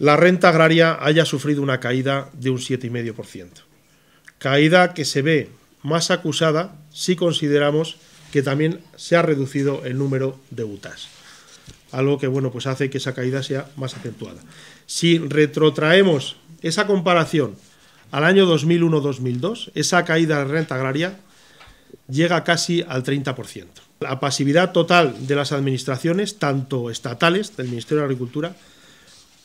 la renta agraria haya sufrido una caída de un 7,5%. Caída que se ve más acusada si consideramos que también se ha reducido el número de UTAs. Algo que bueno, pues hace que esa caída sea más acentuada. Si retrotraemos esa comparación al año 2001-2002, esa caída de renta agraria llega casi al 30%. La pasividad total de las administraciones, tanto estatales, del Ministerio de Agricultura,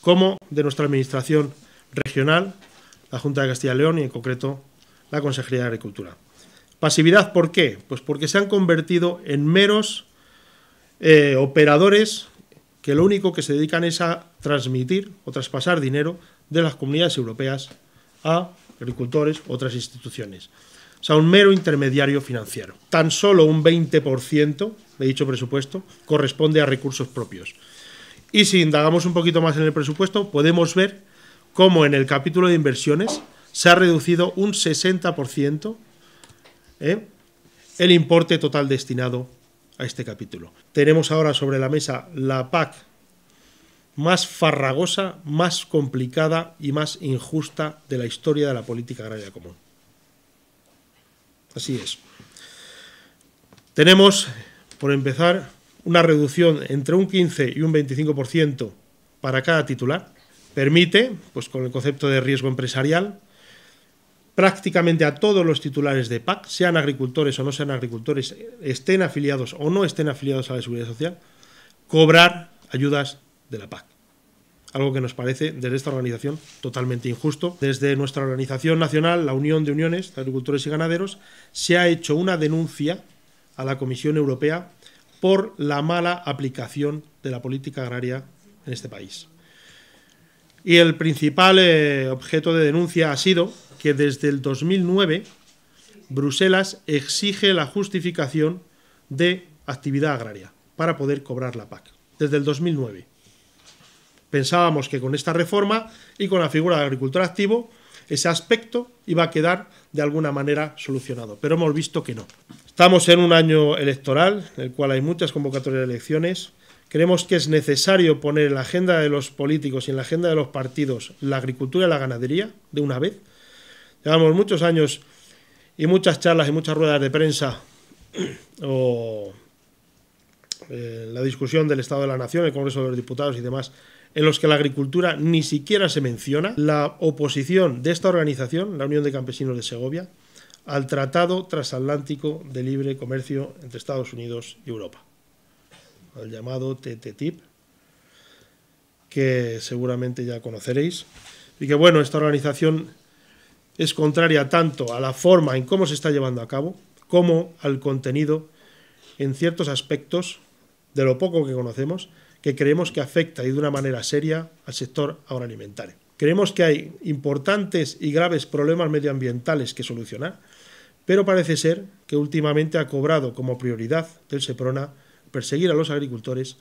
como de nuestra Administración regional, la Junta de Castilla y León y en concreto la Consejería de Agricultura. Pasividad, ¿por qué? Pues porque se han convertido en meros eh, operadores que lo único que se dedican es a transmitir o traspasar dinero de las comunidades europeas a agricultores, otras instituciones. O sea, un mero intermediario financiero. Tan solo un 20% de dicho presupuesto corresponde a recursos propios. Y si indagamos un poquito más en el presupuesto, podemos ver cómo en el capítulo de inversiones se ha reducido un 60% ¿eh? el importe total destinado a este capítulo. Tenemos ahora sobre la mesa la PAC más farragosa, más complicada y más injusta de la historia de la política agraria común. Así es. Tenemos, por empezar, una reducción entre un 15 y un 25% para cada titular, permite, pues con el concepto de riesgo empresarial, prácticamente a todos los titulares de PAC, sean agricultores o no sean agricultores, estén afiliados o no estén afiliados a la Seguridad Social, cobrar ayudas de la PAC. Algo que nos parece desde esta organización totalmente injusto. Desde nuestra organización nacional, la Unión de Uniones de Agricultores y Ganaderos, se ha hecho una denuncia a la Comisión Europea por la mala aplicación de la política agraria en este país. Y el principal eh, objeto de denuncia ha sido que desde el 2009 Bruselas exige la justificación de actividad agraria para poder cobrar la PAC, desde el 2009. Pensábamos que con esta reforma y con la figura de agricultor activo ese aspecto iba a quedar de alguna manera solucionado, pero hemos visto que no. Estamos en un año electoral, en el cual hay muchas convocatorias de elecciones. Creemos que es necesario poner en la agenda de los políticos y en la agenda de los partidos la agricultura y la ganadería de una vez. Llevamos muchos años y muchas charlas y muchas ruedas de prensa o eh, la discusión del Estado de la Nación, el Congreso de los Diputados y demás en los que la agricultura ni siquiera se menciona, la oposición de esta organización, la Unión de Campesinos de Segovia, al Tratado Transatlántico de Libre Comercio entre Estados Unidos y Europa, al llamado TTIP, que seguramente ya conoceréis, y que bueno, esta organización es contraria tanto a la forma en cómo se está llevando a cabo, como al contenido en ciertos aspectos de lo poco que conocemos, que creemos que afecta y de una manera seria al sector agroalimentario. Creemos que hay importantes y graves problemas medioambientales que solucionar, pero parece ser que últimamente ha cobrado como prioridad del SEPRONA perseguir a los agricultores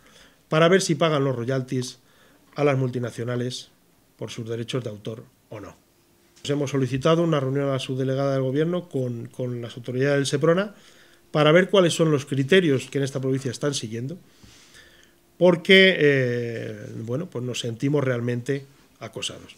para ver si pagan los royalties a las multinacionales por sus derechos de autor o no. hemos solicitado una reunión a la subdelegada del Gobierno con, con las autoridades del SEPRONA para ver cuáles son los criterios que en esta provincia están siguiendo porque eh, bueno, pues nos sentimos realmente acosados.